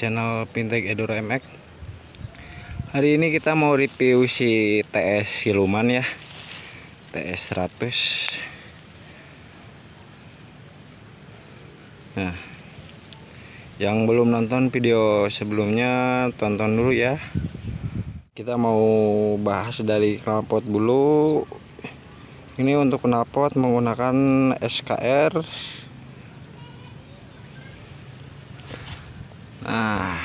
channel Pintek Edoro MX Hari ini kita mau review si TS Siluman ya TS 100 Nah Yang belum nonton video sebelumnya Tonton dulu ya Kita mau bahas dari knalpot bulu. Ini untuk knalpot menggunakan SKR Nah,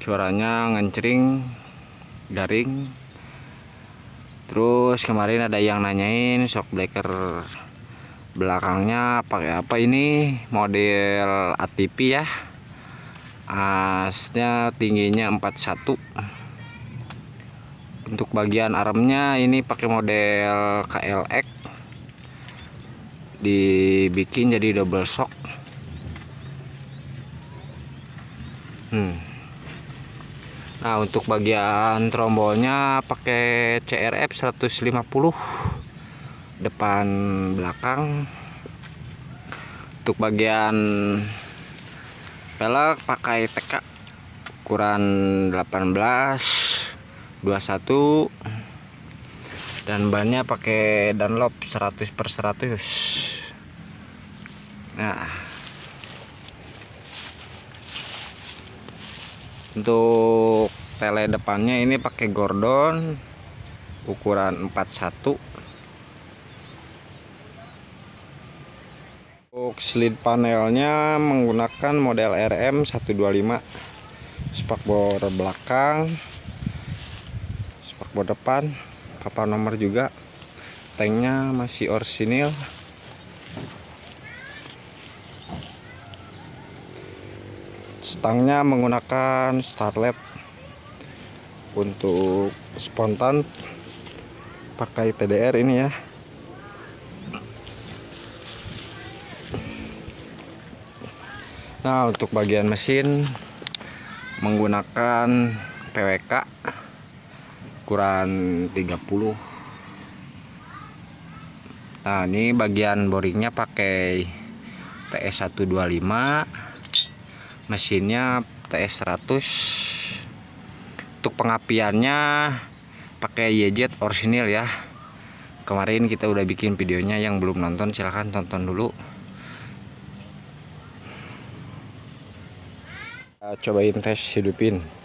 suaranya ngencring, garing terus kemarin ada yang nanyain shock breaker belakangnya pakai apa ini model ATP ya asnya tingginya 41 untuk bagian armnya ini pakai model KLX dibikin jadi double shock hmm. nah untuk bagian trombolnya pakai CRF 150 depan belakang untuk bagian velg pakai TK ukuran 18 21 dan bannya pakai Dunlop 100 per 100 nah untuk tele depannya ini pakai gordon ukuran 41 untuk slid panelnya menggunakan model RM 125 spakbor belakang spakbor depan papan nomor juga tanknya masih orsinil stangnya menggunakan starlet untuk spontan pakai TDR ini ya nah untuk bagian mesin menggunakan PWK ukuran 30 nah ini bagian boringnya pakai TS125 mesinnya TS100 untuk pengapiannya pakai YJ orisinil ya kemarin kita udah bikin videonya yang belum nonton silahkan tonton dulu eh, cobain tes hidupin